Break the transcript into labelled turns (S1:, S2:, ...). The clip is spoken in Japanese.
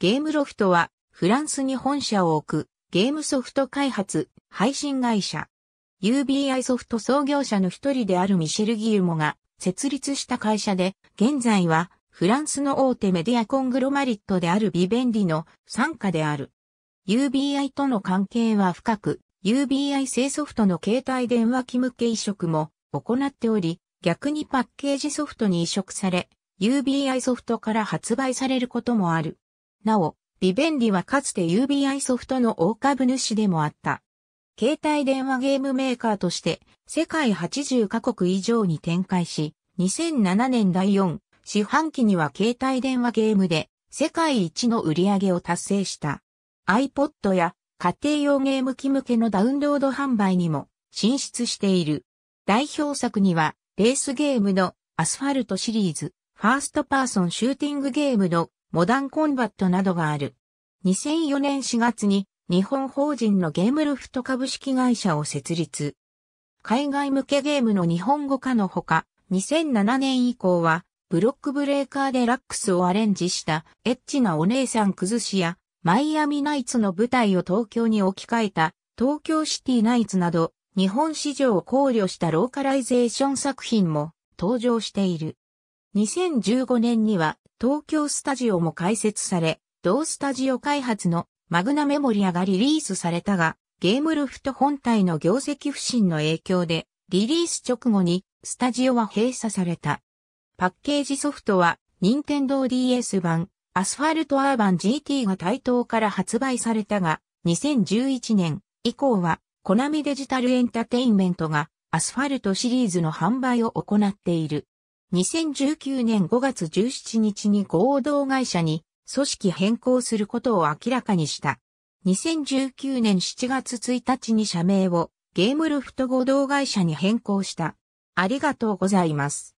S1: ゲームロフトは、フランスに本社を置く、ゲームソフト開発、配信会社。UBI ソフト創業者の一人であるミシェル・ギルモが、設立した会社で、現在は、フランスの大手メディアコングロマリットであるビベンリの傘下である。UBI との関係は深く、UBI 製ソフトの携帯電話機向け移植も行っており、逆にパッケージソフトに移植され、UBI ソフトから発売されることもある。なお、ビベンリはかつて UBI ソフトの大株主でもあった。携帯電話ゲームメーカーとして世界80カ国以上に展開し、2007年第4四半期には携帯電話ゲームで世界一の売り上げを達成した。iPod や家庭用ゲーム機向けのダウンロード販売にも進出している。代表作にはレースゲームのアスファルトシリーズ、ファーストパーソンシューティングゲームのモダンコンバットなどがある。2004年4月に日本法人のゲームルフト株式会社を設立。海外向けゲームの日本語化のほか、2007年以降はブロックブレーカーでラックスをアレンジしたエッチなお姉さん崩しやマイアミナイツの舞台を東京に置き換えた東京シティナイツなど日本市場を考慮したローカライゼーション作品も登場している。2015年には東京スタジオも開設され、同スタジオ開発のマグナメモリアがリリースされたが、ゲームルフト本体の業績不振の影響で、リリース直後にスタジオは閉鎖された。パッケージソフトは、任天堂 DS 版、アスファルトアーバン GT が台頭から発売されたが、2011年以降は、コナミデジタルエンタテインメントがアスファルトシリーズの販売を行っている。2019年5月17日に合同会社に組織変更することを明らかにした。2019年7月1日に社名をゲームロフト合同会社に変更した。ありがとうございます。